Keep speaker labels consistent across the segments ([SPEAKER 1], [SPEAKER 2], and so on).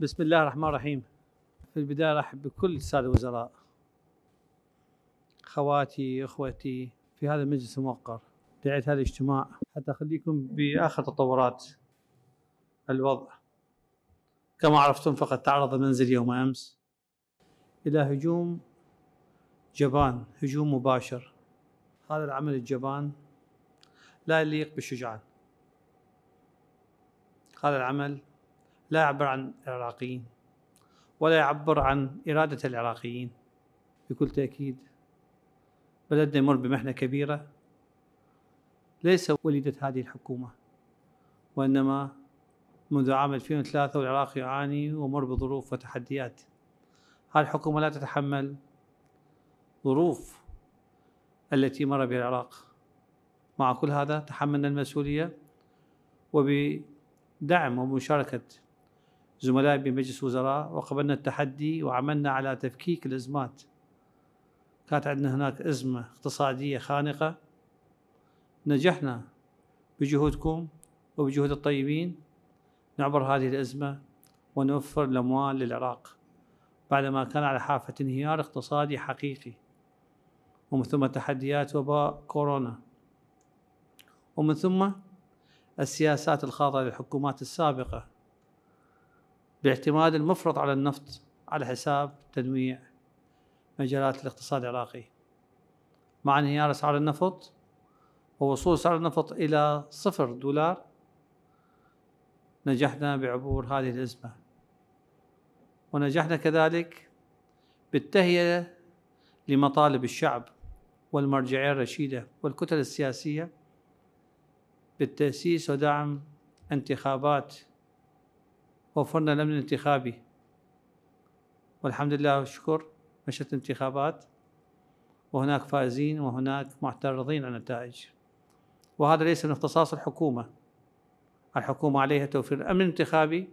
[SPEAKER 1] بسم الله الرحمن الرحيم في البداية أرحب بكل السادة الوزراء خواتي إخوتي في هذا المجلس الموقر دعيت هذا الاجتماع حتى أخليكم بآخر تطورات الوضع كما عرفتم فقد تعرض المنزل يوم أمس إلى هجوم جبان هجوم مباشر هذا العمل الجبان لا يليق بالشجعان هذا العمل لا يعبر عن العراقيين ولا يعبر عن إرادة العراقيين بكل تأكيد بلدنا يمر بمحنة كبيرة ليس ولدت هذه الحكومة وإنما منذ عام 2003 والعراق يعاني ومر بظروف وتحديات هذه الحكومة لا تتحمل ظروف التي مر بها العراق مع كل هذا تحملنا المسؤولية وبدعم ومشاركة زملائي بمجلس وزراء وقبلنا التحدي وعملنا على تفكيك الأزمات كانت عندنا هناك أزمة اقتصادية خانقة نجحنا بجهودكم وبجهود الطيبين نعبر هذه الأزمة ونوفر الأموال للعراق بعدما كان على حافة انهيار اقتصادي حقيقي ومن ثم تحديات وباء كورونا ومن ثم السياسات الخاطئة للحكومات السابقة باعتماد المفرط على النفط على حساب تنويع مجالات الاقتصاد العراقي مع انهيار اسعار النفط ووصول سعر النفط إلى صفر دولار نجحنا بعبور هذه الأزمة ونجحنا كذلك بالتهيئة لمطالب الشعب والمرجعية الرشيدة والكتل السياسية بالتأسيس ودعم انتخابات وفرنا الأمن الانتخابي والحمد لله والشكر مشت الانتخابات وهناك فائزين وهناك معترضين على النتائج وهذا ليس من اختصاص الحكومة الحكومة عليها توفير الأمن الانتخابي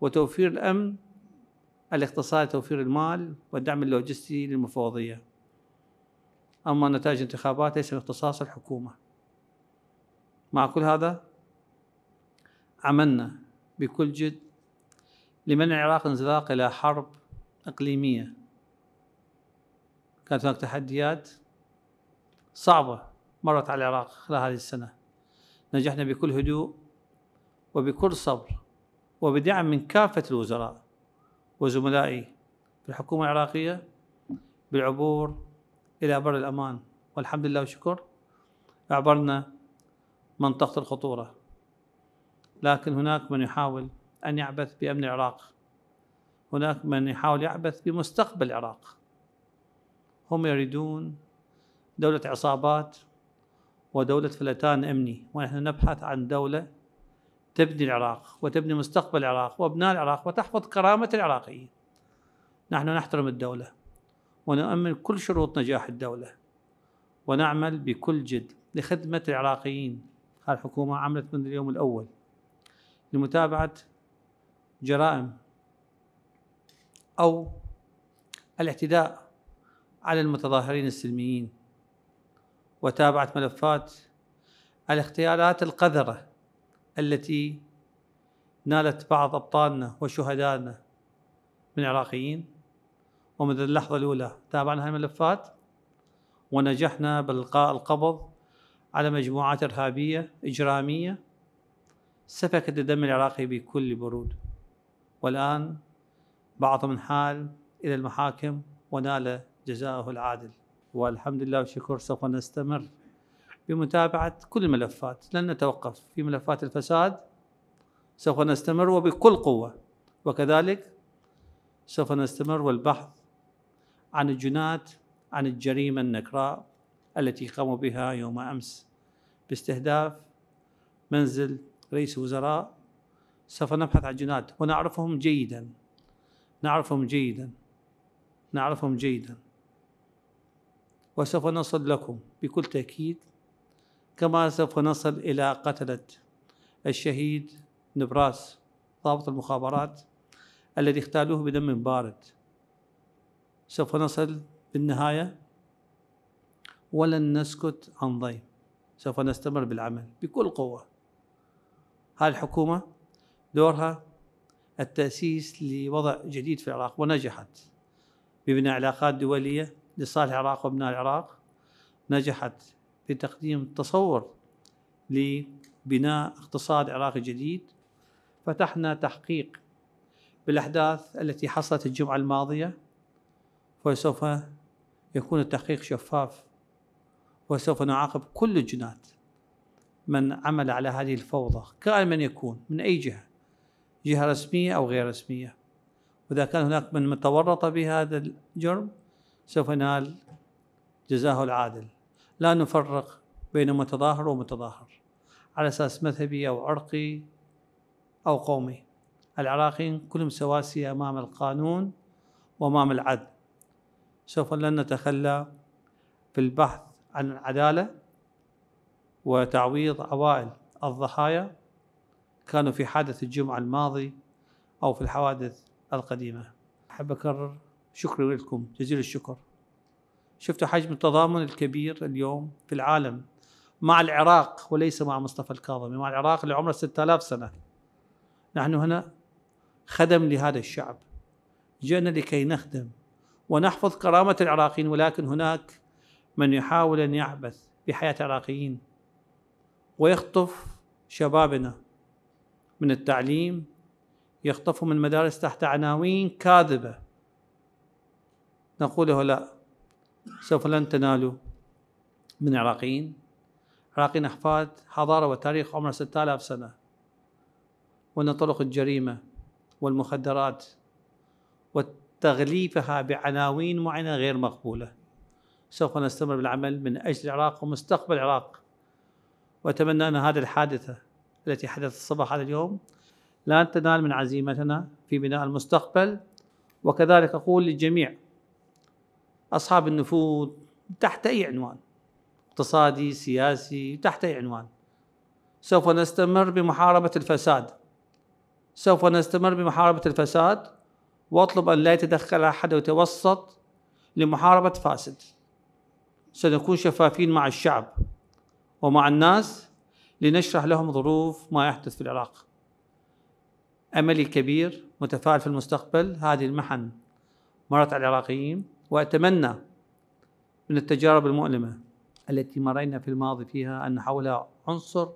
[SPEAKER 1] وتوفير الأمن الاقتصادي توفير المال والدعم اللوجستي للمفوضية أما نتائج الانتخابات ليس من اختصاص الحكومة مع كل هذا عملنا بكل جد لمنع العراق انزلاق إلى حرب إقليمية كانت هناك تحديات صعبة مرت على العراق خلال هذه السنة نجحنا بكل هدوء وبكل صبر وبدعم من كافة الوزراء وزملائي في الحكومة العراقية بالعبور إلى بر الأمان والحمد لله والشكر عبرنا منطقة الخطورة لكن هناك من يحاول أن يعبث بأمن العراق هناك من يحاول يعبث بمستقبل العراق هم يريدون دولة عصابات ودولة فلتان أمني ونحن نبحث عن دولة تبني العراق وتبني مستقبل العراق وأبناء العراق وتحفظ كرامة العراقيين نحن نحترم الدولة ونؤمن كل شروط نجاح الدولة ونعمل بكل جد لخدمة العراقيين الحكومة عملت منذ اليوم الأول لمتابعة جرائم أو الاعتداء على المتظاهرين السلميين وتابعت ملفات الاغتيالات القذرة التي نالت بعض أبطالنا وشهدائنا من العراقيين ومنذ اللحظة الأولى تابعنا الملفات ونجحنا بإلقاء القبض على مجموعات إرهابية إجرامية سفكت الدم العراقي بكل برود والآن بعض من حال إلى المحاكم ونال جزاءه العادل والحمد لله والشكر سوف نستمر بمتابعة كل الملفات لن نتوقف في ملفات الفساد سوف نستمر وبكل قوة وكذلك سوف نستمر والبحث عن الجنات عن الجريمة النكراء التي قاموا بها يوم أمس باستهداف منزل رئيس وزراء سوف نبحث عن جنات ونعرفهم جيدا نعرفهم جيدا نعرفهم جيدا وسوف نصل لكم بكل تأكيد كما سوف نصل إلى قتلة الشهيد نبراس ضابط المخابرات الذي اختالوه بدم بارد سوف نصل بالنهاية ولن نسكت عن ضيم سوف نستمر بالعمل بكل قوة هذه الحكومة دورها التأسيس لوضع جديد في العراق ونجحت ببناء علاقات دولية لصالح العراق وابناء العراق نجحت بتقديم تصور لبناء اقتصاد عراقي جديد فتحنا تحقيق بالأحداث التي حصلت الجمعة الماضية وسوف يكون التحقيق شفاف وسوف نعاقب كل الجنات من عمل على هذه الفوضى كائن من يكون من أي جهة جهة رسمية أو غير رسمية وإذا كان هناك من متورط بهذا الجرم سوف ينال جزاه العادل لا نفرق بين متظاهر ومتظاهر على أساس مذهبي أو عرقي أو قومي العراقيين كلهم سواسية أمام القانون وأمام العدل سوف لن نتخلى في البحث عن العدالة وتعويض عوائل الضحايا كانوا في حادث الجمعة الماضي أو في الحوادث القديمة أحب أكرر شكري لكم جزيل الشكر شفتوا حجم التضامن الكبير اليوم في العالم مع العراق وليس مع مصطفى الكاظمي مع العراق اللي عمره 6000 سنة نحن هنا خدم لهذا الشعب جئنا لكي نخدم ونحفظ كرامة العراقيين ولكن هناك من يحاول أن يعبث بحياة العراقيين ويخطف شبابنا من التعليم يخطفوا من مدارس تحت عناوين كاذبة نقول له لا سوف لن تنالوا من عراقيين عراقيين أحفاد حضارة وتاريخ عمره 6000 سنة وأن طرق الجريمة والمخدرات وتغليفها بعناوين معينة غير مقبولة سوف نستمر بالعمل من أجل العراق ومستقبل العراق وأتمنى أن هذه الحادثة التي حدثت الصباح هذا اليوم لن تنال من عزيمتنا في بناء المستقبل وكذلك أقول للجميع أصحاب النفوذ تحت أي عنوان اقتصادي سياسي تحت أي عنوان سوف نستمر بمحاربة الفساد سوف نستمر بمحاربة الفساد وأطلب أن لا يتدخل أحد ويتوسط لمحاربة فاسد سنكون شفافين مع الشعب ومع الناس لنشرح لهم ظروف ما يحدث في العراق أملي كبير متفائل في المستقبل هذه المحن مرت على العراقيين وأتمنى من التجارب المؤلمة التي مرينا في الماضي فيها أن نحولها عنصر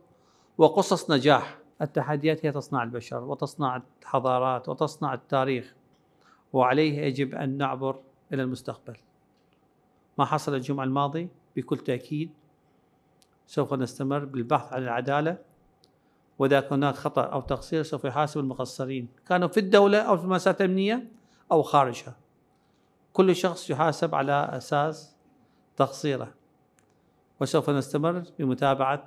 [SPEAKER 1] وقصص نجاح التحديات هي تصنع البشر وتصنع الحضارات وتصنع التاريخ وعليه يجب أن نعبر إلى المستقبل ما حصل الجمعة الماضي بكل تأكيد سوف نستمر بالبحث عن العدالة وإذا كان هناك خطأ أو تقصير سوف يحاسب المقصرين كانوا في الدولة أو في المؤسسات الأمنية أو خارجها كل شخص يحاسب على أساس تقصيره وسوف نستمر بمتابعة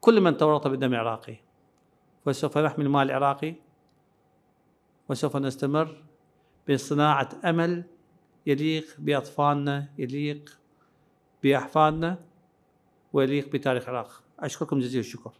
[SPEAKER 1] كل من تورط بالدم العراقي وسوف نحمي المال العراقي وسوف نستمر بصناعة أمل يليق بأطفالنا يليق بأحفادنا ويليق بتاريخ العراق أشكركم جزيل الشكر